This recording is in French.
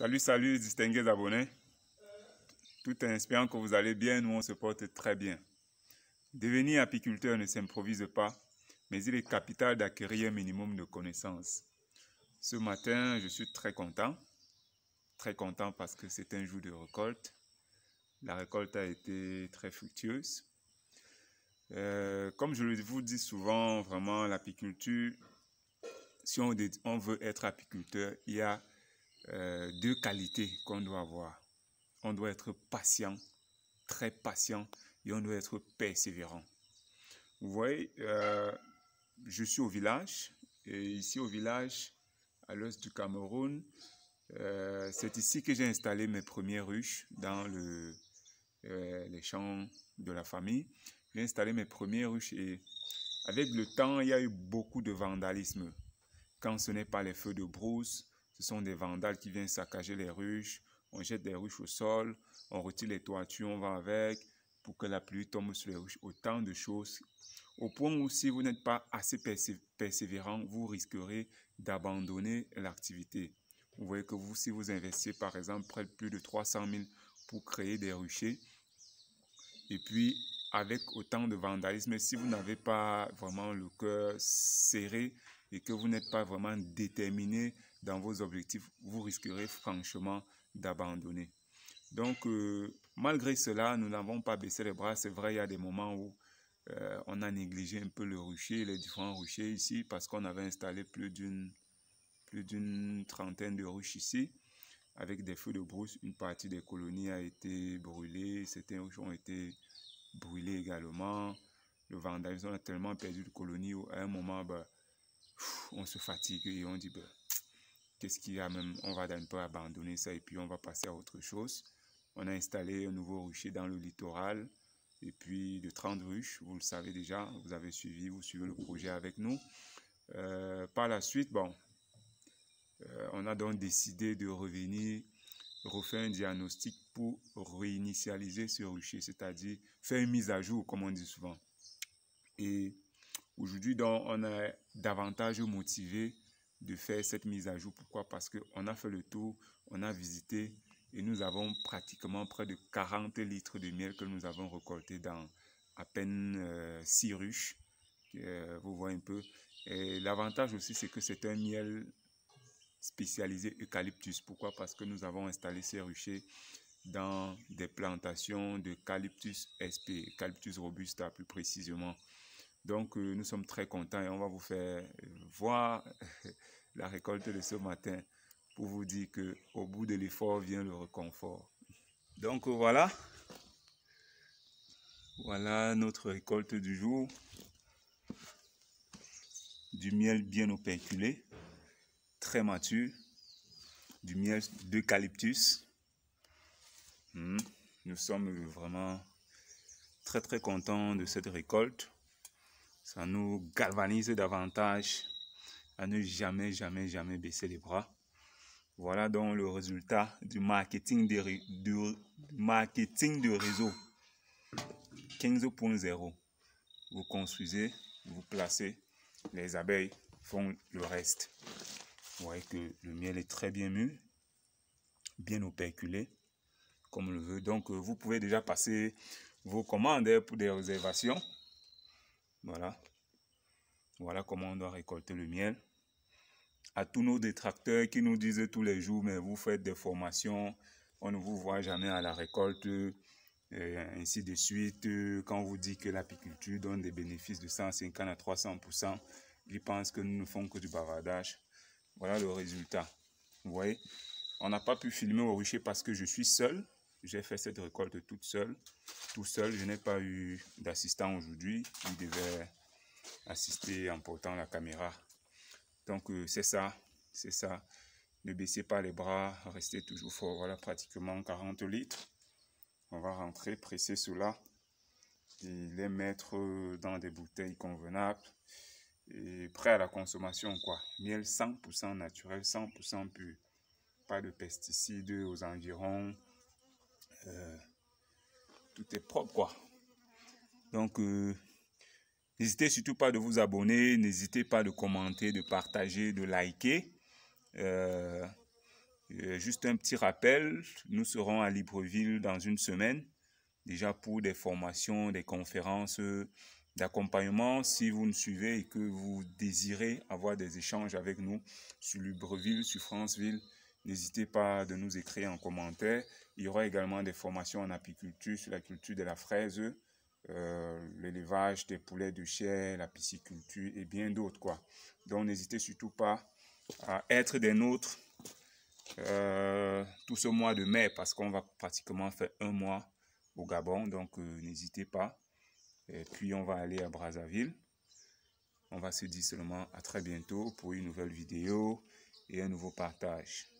Salut, salut, distingués abonnés. Tout en espérant que vous allez bien, nous on se porte très bien. Devenir apiculteur ne s'improvise pas, mais il est capital d'acquérir un minimum de connaissances. Ce matin, je suis très content. Très content parce que c'est un jour de récolte. La récolte a été très fructueuse. Euh, comme je vous dis souvent, vraiment, l'apiculture, si on, on veut être apiculteur, il y a euh, deux qualités qu'on doit avoir. On doit être patient, très patient, et on doit être persévérant. Vous voyez, euh, je suis au village, et ici au village, à l'ouest du Cameroun, euh, c'est ici que j'ai installé mes premières ruches dans le, les champs de la famille. J'ai installé mes premières ruches et avec le temps, il y a eu beaucoup de vandalisme. Quand ce n'est pas les feux de brousse, ce sont des vandales qui viennent saccager les ruches. On jette des ruches au sol, on retire les toitures, on va avec pour que la pluie tombe sur les ruches. Autant de choses. Au point où si vous n'êtes pas assez persévérant, vous risquerez d'abandonner l'activité. Vous voyez que vous, si vous investissez par exemple près de plus de 300 000 pour créer des ruchers, et puis avec autant de vandalisme, si vous n'avez pas vraiment le cœur serré et que vous n'êtes pas vraiment déterminé dans vos objectifs, vous risquerez franchement d'abandonner. Donc, euh, malgré cela, nous n'avons pas baissé les bras. C'est vrai, il y a des moments où euh, on a négligé un peu le rucher, les différents ruchers ici, parce qu'on avait installé plus d'une plus d'une trentaine de ruches ici, avec des feux de brousse. Une partie des colonies a été brûlée, certaines ruches ont été brûlées également. Le vandalisme, on a tellement perdu de colonies où à un moment, bah, on se fatigue et on dit, ben, qu'est-ce qu'il y a même, on va d'un peu abandonner ça et puis on va passer à autre chose. On a installé un nouveau rucher dans le littoral et puis de 30 ruches, vous le savez déjà, vous avez suivi, vous suivez le projet avec nous. Euh, par la suite, bon, euh, on a donc décidé de revenir, refaire un diagnostic pour réinitialiser ce rucher, c'est-à-dire faire une mise à jour, comme on dit souvent. Et Aujourd'hui, donc, on est davantage motivé de faire cette mise à jour. Pourquoi Parce qu'on a fait le tour, on a visité et nous avons pratiquement près de 40 litres de miel que nous avons récolté dans à peine 6 euh, ruches. Euh, vous voyez un peu. Et l'avantage aussi, c'est que c'est un miel spécialisé eucalyptus. Pourquoi Parce que nous avons installé ces ruchers dans des plantations d'eucalyptus SP, eucalyptus robusta plus précisément. Donc, euh, nous sommes très contents et on va vous faire voir la récolte de ce matin pour vous dire qu'au bout de l'effort vient le réconfort. Donc voilà, voilà notre récolte du jour, du miel bien operculé, très mature, du miel d'eucalyptus. Hmm. Nous sommes vraiment très très contents de cette récolte ça nous galvanise davantage à ne jamais, jamais, jamais baisser les bras. Voilà donc le résultat du marketing de, marketing de réseau 15.0. Vous construisez, vous placez, les abeilles font le reste. Vous voyez que le miel est très bien mûr, bien opéculé, comme on le veut. Donc euh, vous pouvez déjà passer vos commandes hein, pour des réservations. Voilà. Voilà comment on doit récolter le miel. À tous nos détracteurs qui nous disent tous les jours, mais vous faites des formations, on ne vous voit jamais à la récolte, et euh, ainsi de suite. Quand on vous dit que l'apiculture donne des bénéfices de 150 à 300%, ils pensent que nous ne faisons que du bavardage. Voilà le résultat. Vous voyez, on n'a pas pu filmer au rucher parce que je suis seul. J'ai fait cette récolte toute seule, tout seul. Je n'ai pas eu d'assistant aujourd'hui. Il devait assister en portant la caméra. Donc euh, c'est ça, c'est ça. Ne baissez pas les bras, restez toujours fort. Voilà pratiquement 40 litres. On va rentrer, presser cela et les mettre dans des bouteilles convenables et prêt à la consommation quoi. Miel 100% naturel, 100% pur. Pas de pesticides aux environs. Euh, tout est propre quoi. Donc euh, n'hésitez surtout pas de vous abonner, n'hésitez pas de commenter, de partager, de liker. Euh, juste un petit rappel, nous serons à Libreville dans une semaine déjà pour des formations, des conférences d'accompagnement. Si vous nous suivez et que vous désirez avoir des échanges avec nous sur Libreville, sur Franceville, N'hésitez pas de nous écrire en commentaire. Il y aura également des formations en apiculture sur la culture de la fraise, euh, l'élevage des poulets de chair, la pisciculture et bien d'autres. quoi. Donc n'hésitez surtout pas à être des nôtres euh, tout ce mois de mai parce qu'on va pratiquement faire un mois au Gabon. Donc euh, n'hésitez pas. Et puis on va aller à Brazzaville. On va se dire seulement à très bientôt pour une nouvelle vidéo et un nouveau partage.